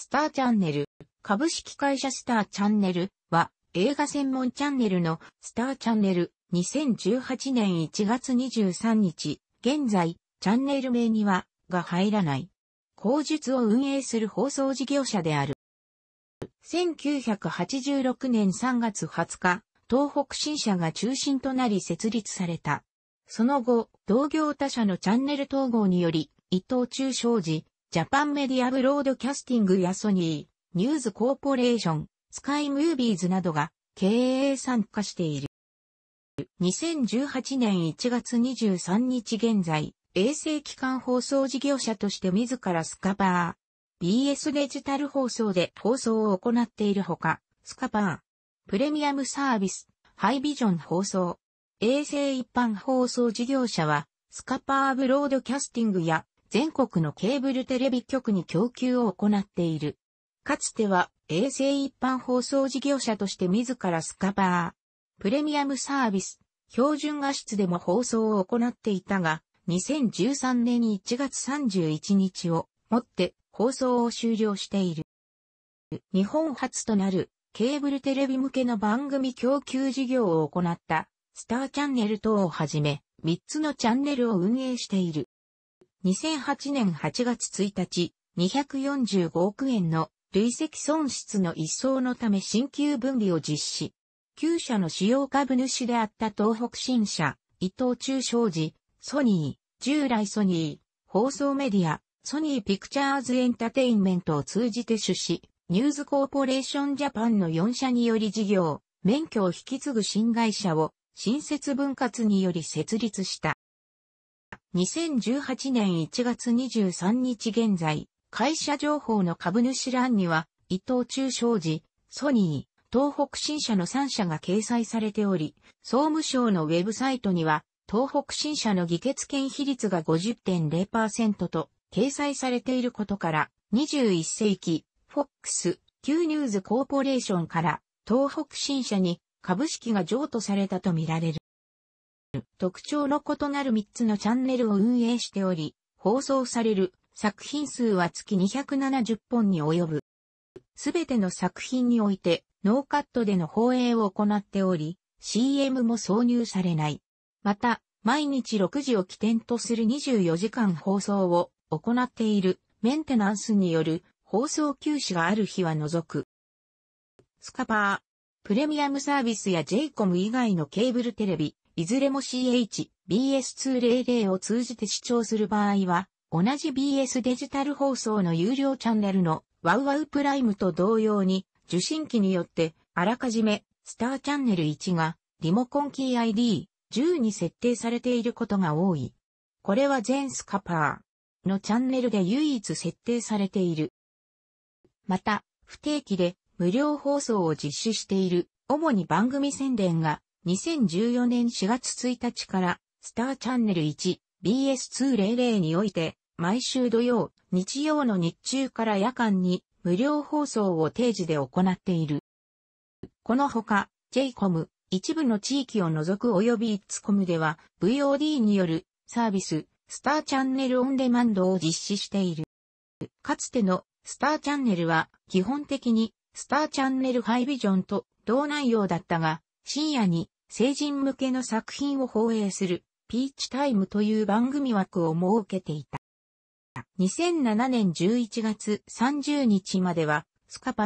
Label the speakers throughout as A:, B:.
A: スターチャンネル、株式会社スターチャンネルは映画専門チャンネルのスターチャンネル2018年1月23日、現在、チャンネル名には、が入らない。口述を運営する放送事業者である。1986年3月20日、東北新社が中心となり設立された。その後、同業他社のチャンネル統合により、伊藤忠商事、ジャパンメディアブロードキャスティングやソニー、ニューズコーポレーション、スカイムービーズなどが経営参加している。2018年1月23日現在、衛星機関放送事業者として自らスカパー、BS デジタル放送で放送を行っているほか、スカパー、プレミアムサービス、ハイビジョン放送、衛星一般放送事業者は、スカパーブロードキャスティングや全国のケーブルテレビ局に供給を行っている。かつては衛星一般放送事業者として自らスカパー、プレミアムサービス、標準画質でも放送を行っていたが、2013年1月31日をもって放送を終了している。日本初となるケーブルテレビ向けの番組供給事業を行ったスターチャンネル等をはじめ3つのチャンネルを運営している。2008年8月1日、245億円の累積損失の一掃のため新旧分離を実施。旧社の主要株主であった東北新社、伊藤忠商事、ソニー、従来ソニー、放送メディア、ソニーピクチャーズエンタテインメントを通じて出資、ニューズコーポレーションジャパンの4社により事業、免許を引き継ぐ新会社を新設分割により設立した。2018年1月23日現在、会社情報の株主欄には、伊藤忠商事、ソニー、東北新社の3社が掲載されており、総務省のウェブサイトには、東北新社の議決権比率が50.0%と掲載されていることから、21世紀、FOX、Q ニューズコーポレーションから東北新社に株式が譲渡されたとみられる。特徴の異なる3つのチャンネルを運営しており、放送される作品数は月270本に及ぶ。すべての作品においてノーカットでの放映を行っており、CM も挿入されない。また、毎日6時を起点とする24時間放送を行っているメンテナンスによる放送休止がある日は除く。スカパー、プレミアムサービスや j イコム以外のケーブルテレビ、いずれも CH、BS200 を通じて視聴する場合は、同じ BS デジタル放送の有料チャンネルのワウワウプライムと同様に、受信機によって、あらかじめ、スターチャンネル1が、リモコンキー ID、10に設定されていることが多い。これは全スカパーのチャンネルで唯一設定されている。また、不定期で無料放送を実施している、主に番組宣伝が2014年4月1日から、スターチャンネル 1BS200 において、毎週土曜、日曜の日中から夜間に無料放送を定時で行っている。このほか、JCOM、一部の地域を除く及び ITSCOM では、VOD によるサービス、スターチャンネルオンデマンドを実施している。かつてのスターチャンネルは基本的にスターチャンネルハイビジョンと同内容だったが、深夜に成人向けの作品を放映するピーチタイムという番組枠を設けていた。2007年11月30日まではスカパ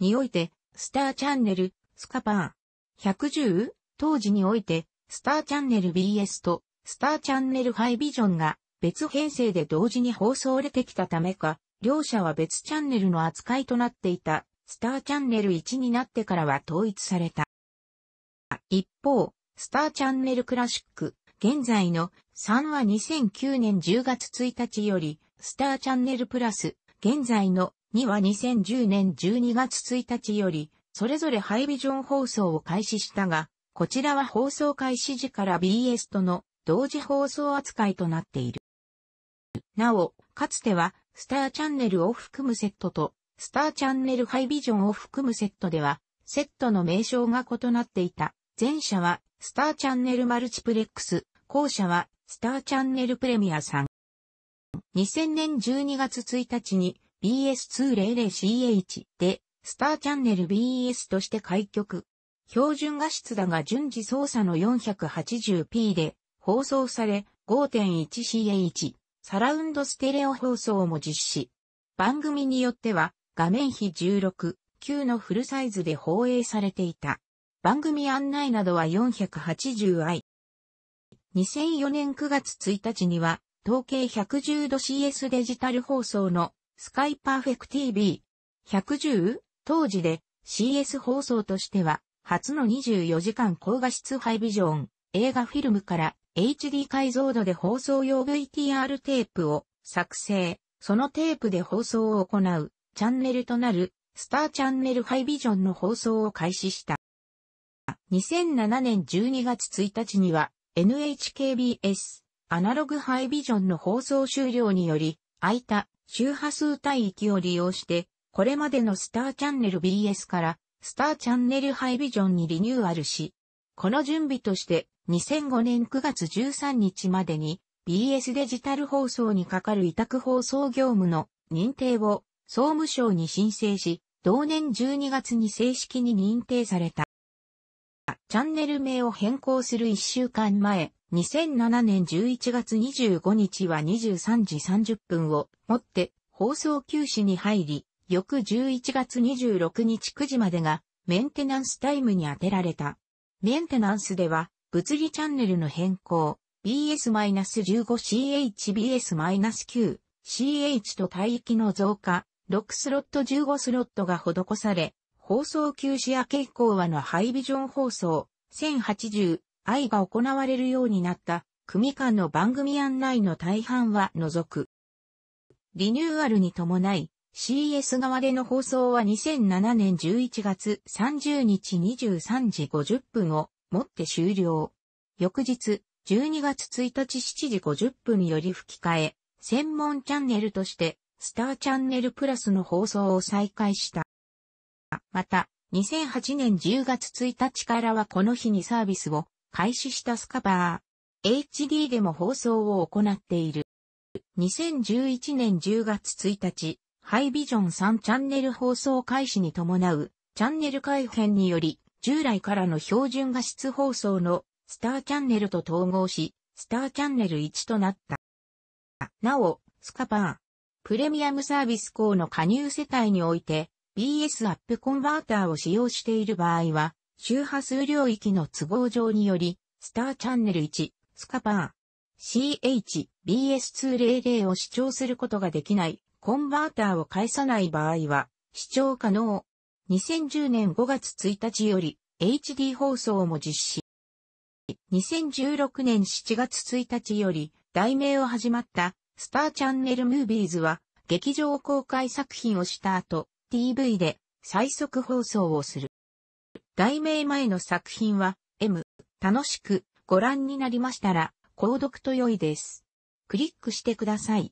A: ーにおいてスターチャンネルスカパー110当時においてスターチャンネル BS とスターチャンネルハイビジョンが別編成で同時に放送れてきたためか、両者は別チャンネルの扱いとなっていた、スターチャンネル1になってからは統一された。一方、スターチャンネルクラシック、現在の3は2009年10月1日より、スターチャンネルプラス、現在の2は2010年12月1日より、それぞれハイビジョン放送を開始したが、こちらは放送開始時から BS との同時放送扱いとなっている。なお、かつては、スターチャンネルを含むセットと、スターチャンネルハイビジョンを含むセットでは、セットの名称が異なっていた。前者はスターチャンネルマルチプレックス、後者はスターチャンネルプレミア3。2000年12月1日に BS200CH でスターチャンネル b s として開局。標準画質だが順次操作の 480p で放送され 5.1CH サラウンドステレオ放送も実施。番組によっては画面比16、9のフルサイズで放映されていた。番組案内などは 480i。2004年9月1日には、統計110度 CS デジタル放送のスカイパーフェク TV。110? 当時で CS 放送としては、初の24時間高画質ハイビジョン、映画フィルムから HD 解像度で放送用 VTR テープを作成、そのテープで放送を行うチャンネルとなるスターチャンネルハイビジョンの放送を開始した。2007年12月1日には NHKBS アナログハイビジョンの放送終了により、空いた周波数帯域を利用して、これまでのスターチャンネル BS からスターチャンネルハイビジョンにリニューアルし、この準備として2005年9月13日までに BS デジタル放送にかかる委託放送業務の認定を総務省に申請し、同年12月に正式に認定された。チャンネル名を変更する1週間前、2007年11月25日は23時30分をもって放送休止に入り、翌11月26日9時までがメンテナンスタイムに当てられた。メンテナンスでは物理チャンネルの変更、BS-15CHBS-9、CH と帯域の増加、6スロット15スロットが施され、放送休止や結構はのハイビジョン放送、1080、愛が行われるようになった、組間の番組案内の大半は除く。リニューアルに伴い、CS 側での放送は2007年11月30日23時50分をもって終了。翌日、12月1日7時50分より吹き替え、専門チャンネルとして、スターチャンネルプラスの放送を再開した。また、2008年10月1日からはこの日にサービスを開始したスカパー。HD でも放送を行っている。2011年10月1日、ハイビジョン3チャンネル放送開始に伴うチャンネル改編により、従来からの標準画質放送のスターチャンネルと統合し、スターチャンネル1となった。なお、スカパー、プレミアムサービス校の加入世帯において、BS アップコンバーターを使用している場合は、周波数領域の都合上により、スターチャンネル1、スカパー、CH、BS200 を視聴することができない、コンバーターを返さない場合は、視聴可能。2010年5月1日より、HD 放送も実施。2016年7月1日より、題名を始まった、スターチャンネルムービーズは、劇場公開作品をした後、TV で最速放送をする。題名前の作品は M、楽しくご覧になりましたら、購読と良いです。クリックしてください。